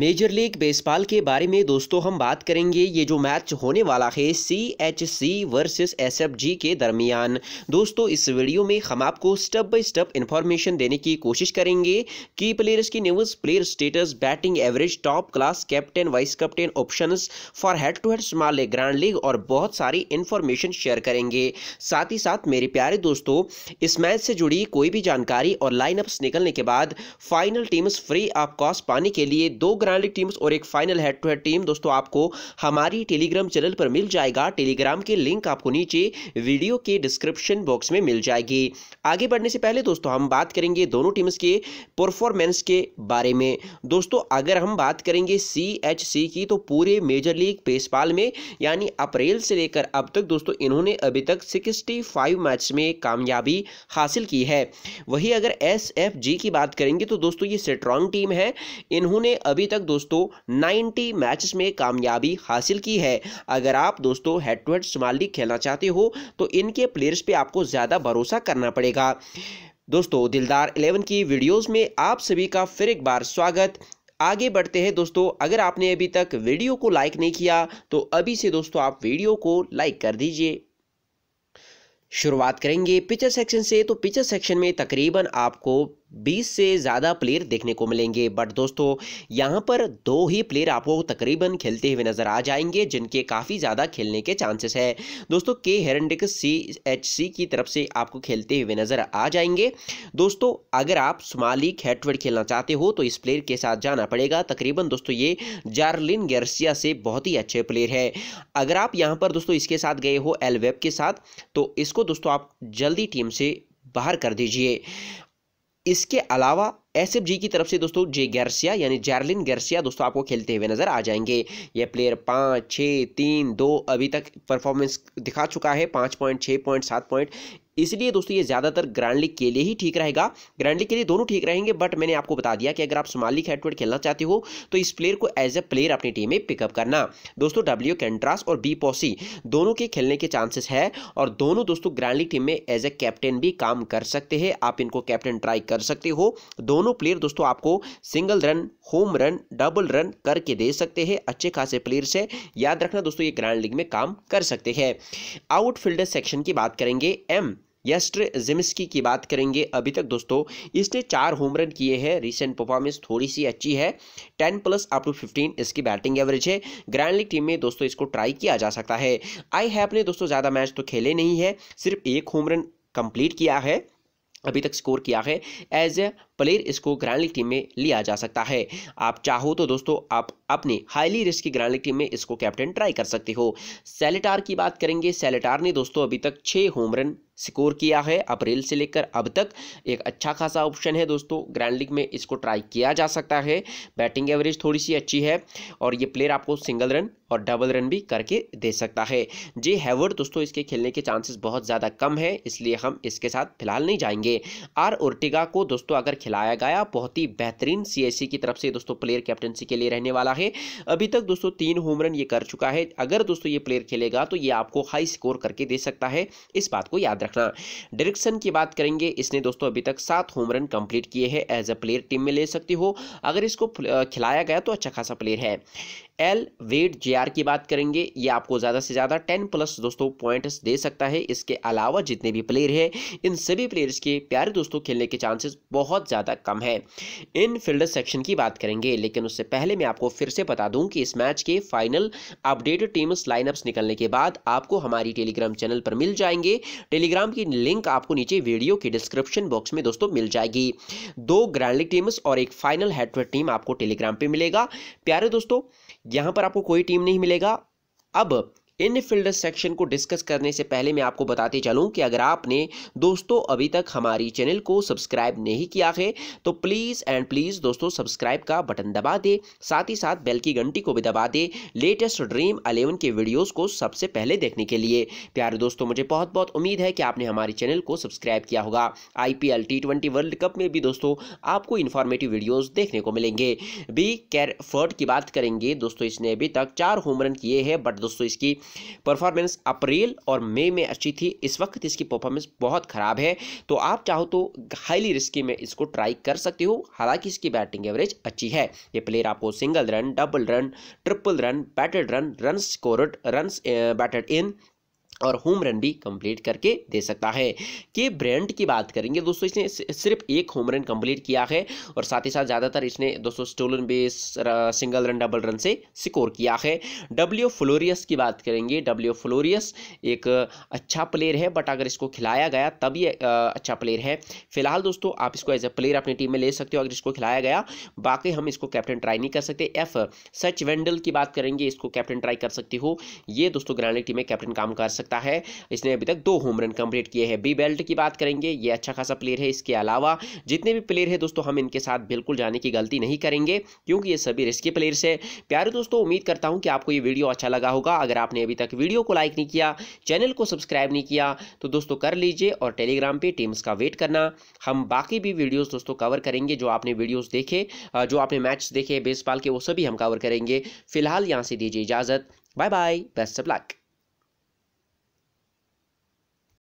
major league baseball के बारे में दोस्तों हम बात करेंगे ये जो मैच होने वाला है C H C versus S F G के दरमियान दोस्तों इस वीडियो में हम आपको स्टेप बाय स्टेप इन्फॉर्मेशन देने की कोशिश करेंगे की प्लेयर्स की news player status batting average top class captain vice captain option for head to head small league grand league और बहुत सारी इन्फॉर्मेशन शेयर करेंगे साथ ही साथ मेरे प्यारे दोस्तों इस मैच से जुड़ी कोई भी जानकारी और लाइनअप्स निकलने के बाद final teams free of cost पाने के लिए दो ग्रैंड लीग टीम्स और एक final head to head team दोस्तों आपको हमारी टेलीग्राम चैनल पर मिल जाएगा टेलीग्राम के लिंक आपको नीचे वीडियो के डिस्क्रिप्शन बॉक्स में मिल जाएगी आगे बढ़ने से पहले दोस्तों हम बात करेंगे दोनों टीम्स के परफॉर्मेंस के बारे में दोस्तों अगर हम बात करेंगे सी एच सी की तो पूरे मेजर लीग बेसबॉल में यानी अप्रैल से लेकर अब तक दोस्तों इन्होंने अभी तक 65 मैच में कामयाबी हासिल की है वही अगर एस एफ जी की बात करेंगे तो दोस्तों ये स्ट्रॉन्ग टीम है इन्होंने अभी तक दोस्तों 90 मैचेस में कामयाबी हासिल की है अगर आप दोस्तों head to head small league खेलना चाहते हो तो इनके प्लेयर्स पे आपको ज़्यादा भरोसा करना पड़ेगा दोस्तों दिलदार 11 की वीडियोस में आप सभी का फिर एक बार स्वागत आगे बढ़ते हैं दोस्तों अगर आपने अभी तक वीडियो को लाइक नहीं किया तो अभी से दोस्तों आप वीडियो को लाइक कर दीजिए शुरुआत करेंगे पिक्चर सेक्शन से तो पिक्चर सेक्शन में तकरीबन आपको 20 से ज़्यादा प्लेयर देखने को मिलेंगे बट दोस्तों यहाँ पर दो ही प्लेयर आपको तकरीबन खेलते हुए नज़र आ जाएंगे जिनके काफ़ी ज़्यादा खेलने के चांसेस है दोस्तों के हेरेंडिक सी एच सी की तरफ से आपको खेलते हुए नज़र आ जाएंगे दोस्तों अगर आप स्माली खेटवेड खेलना चाहते हो तो इस प्लेयर के साथ जाना पड़ेगा तकरीबन दोस्तों ये जार्लिन गर्सिया से बहुत ही अच्छे प्लेयर है अगर आप यहाँ पर दोस्तों इसके साथ गए हो एलवेब के साथ तो इसको दोस्तों आप जल्दी टीम से बाहर कर दीजिए इसके अलावा एस की तरफ से दोस्तों जे गैरसिया यानी जैरलिन गैरसिया दोस्तों आपको खेलते हुए नजर आ जाएंगे ये प्लेयर पाँच छः तीन दो अभी तक परफॉर्मेंस दिखा चुका है पाँच पॉइंट छः पॉइंट सात पॉइंट इसलिए दोस्तों ये ज़्यादातर लीग के लिए ही ठीक रहेगा लीग के लिए दोनों ठीक रहेंगे बट मैंने आपको बता दिया कि अगर आप स्मॉल हेडवर्ड खेलना चाहते हो तो इस प्लेयर को एज ए प्लेयर अपनी टीम में पिकअप करना दोस्तों डब्ल्यू कैंट्रास और बी पॉसी दोनों के खेलने के चांसेस है और दोनों दोस्तों लीग टीम में एज ए कैप्टन भी काम कर सकते हैं आप इनको कैप्टन ट्राई कर सकते हो दोनों प्लेयर दोस्तों आपको single run home run double run करके दे सकते हैं अच्छे खासे प्लेयर से याद रखना दोस्तों ये ग्रैंड लीग में काम कर सकते हैं आउटफील्डर सेक्शन की बात करेंगे एम यस्ट्रेजिम्स्की की बात करेंगे अभी तक दोस्तों इसने चार होम रन किए हैं रिसेंट परफॉर्मेंस थोड़ी सी अच्छी है ten plus up to fifteen इसकी बैटिंग एवरेज है ग्रैंड लीग टीम में दोस्तों इसको ट्राई किया जा सकता है आई हैप ने दोस्तों ज़्यादा मैच तो खेले नहीं है सिर्फ एक होम रन कंप्लीट किया है अभी तक स्कोर किया है एज ए प्लेयर इसको ग्रैंड लीग टीम में लिया जा सकता है आप चाहो तो दोस्तों आप अपने हाईली रिस्की ग्रांड टीम में इसको कैप्टन ट्राई कर सकते हो सेलेटार की बात करेंगे सेलेटार ने दोस्तों अभी तक छः होम रन स्कोर किया है अप्रैल से लेकर अब तक एक अच्छा खासा ऑप्शन है दोस्तों ग्रैंड लीग में इसको ट्राई किया जा सकता है बैटिंग एवरेज थोड़ी सी अच्छी है और ये प्लेयर आपको सिंगल रन और डबल रन भी करके दे सकता है जे हैवर्ड दोस्तों इसके खेलने के चांसेस बहुत ज़्यादा कम है इसलिए हम इसके साथ फिलहाल नहीं जाएंगे आर ओर्टिगा को दोस्तों अगर खिलाया गया बहुत ही बेहतरीन सी की तरफ से दोस्तों प्लेयर कैप्टनसी के लिए रहने वाला है अभी तक दोस्तों तीन होम रन ये कर चुका है अगर दोस्तों ये प्लेयर खेलेगा तो ये आपको हाई स्कोर करके दे सकता है इस बात को याद रखना डायरेक्शन की बात करेंगे इसने दोस्तों अभी तक सात होम रन कंप्लीट किए हैं एज अ प्लेयर टीम में ले सकते हो अगर इसको खिलाया गया तो अच्छा खासा प्लेयर है एल वेट जेआर की बात करेंगे ये आपको ज़्यादा से ज़्यादा टेन प्लस दोस्तों पॉइंट्स दे सकता है इसके अलावा जितने भी प्लेयर हैं इन सभी प्लेयर्स के प्यारे दोस्तों खेलने के चांसेस बहुत ज़्यादा कम है इन फील्डर सेक्शन की बात करेंगे लेकिन उससे पहले मैं आपको फिर फिर से बता दूं कि इस मैच के फाइनल अपडेटेड टीम्स लाइनअप्स निकलने के बाद आपको हमारी टेलीग्राम चैनल पर मिल जाएंगे टेलीग्राम की लिंक आपको नीचे वीडियो के डिस्क्रिप्शन बॉक्स में दोस्तों मिल जाएगी दो ग्रैंड लीग टीम्स और एक फाइनल हेड टीम आपको टेलीग्राम पर मिलेगा प्यारे दोस्तों यहाँ पर आपको कोई टीम नहीं मिलेगा अब इन फील्ड सेक्शन को डिस्कस करने से पहले मैं आपको बताते चलूं कि अगर आपने दोस्तों अभी तक हमारी चैनल को सब्सक्राइब नहीं किया है तो प्लीज़ एंड प्लीज़ दोस्तों सब्सक्राइब का बटन दबा दे साथ ही साथ बेल की घंटी को भी दबा दे लेटेस्ट ड्रीम अलेवन के वीडियोज़ को सबसे पहले देखने के लिए प्यारे दोस्तों मुझे बहुत बहुत उम्मीद है कि आपने हमारे चैनल को सब्सक्राइब किया होगा आई पी वर्ल्ड कप में भी दोस्तों आपको इन्फॉर्मेटिव वीडियोज़ देखने को मिलेंगे बी कैर की बात करेंगे दोस्तों इसने अभी तक चार होम रन किए हैं बट दोस्तों इसकी परफॉर्मेंस अप्रैल और मई में अच्छी थी इस वक्त इसकी परफॉर्मेंस बहुत ख़राब है तो आप चाहो तो हाईली रिस्की में इसको ट्राई कर सकते हो हालांकि इसकी बैटिंग एवरेज अच्छी है ये प्लेयर आपको single run double run triple run batted run run score run batted in और होम रन भी कंप्लीट करके दे सकता है के ब्रांड की बात करेंगे दोस्तों इसने सिर्फ एक होम रन कंप्लीट किया है और साथ ही साथ ज़्यादातर इसने दोस्तों stolen base single run double run से स्कोर किया है डब्ल्यू फ्लोरियस की बात करेंगे डब्ल्यू फ्लोरियस एक अच्छा प्लेयर है बट अगर इसको खिलाया गया तब ये अच्छा प्लेयर है फिलहाल दोस्तों आप इसको एज ए प्लेयर अपनी टीम में ले सकते हो अगर इसको खिलाया गया बाकी हम इसको कैप्टन ट्राई नहीं कर सकते एफ सच वेंडल की बात करेंगे इसको कैप्टन ट्राई कर सकती हो ये दोस्तों ग्रैंड टीम में कैप्टन काम कर सकता सकता है इसने अभी तक दो होम रन कंप्लीट किए हैं बी बेल्ट की बात करेंगे ये अच्छा खासा प्लेयर है इसके अलावा जितने भी प्लेयर है दोस्तों हम इनके साथ बिल्कुल जाने की गलती नहीं करेंगे क्योंकि ये सभी रिस्की प्लेयर्स है प्यारे दोस्तों उम्मीद करता हूँ कि आपको ये वीडियो अच्छा लगा होगा अगर आपने अभी तक वीडियो को लाइक नहीं किया चैनल को सब्सक्राइब नहीं किया तो दोस्तों कर लीजिए और टेलीग्राम पर टीम्स का वेट करना हम बाकी भी वीडियोज़ दोस्तों कवर करेंगे जो आपने वीडियोज़ देखे जो आपने मैच देखे बेसबॉल के वो सभी हम कवर करेंगे फिलहाल यहाँ से दीजिए इजाज़त bye bye best of luck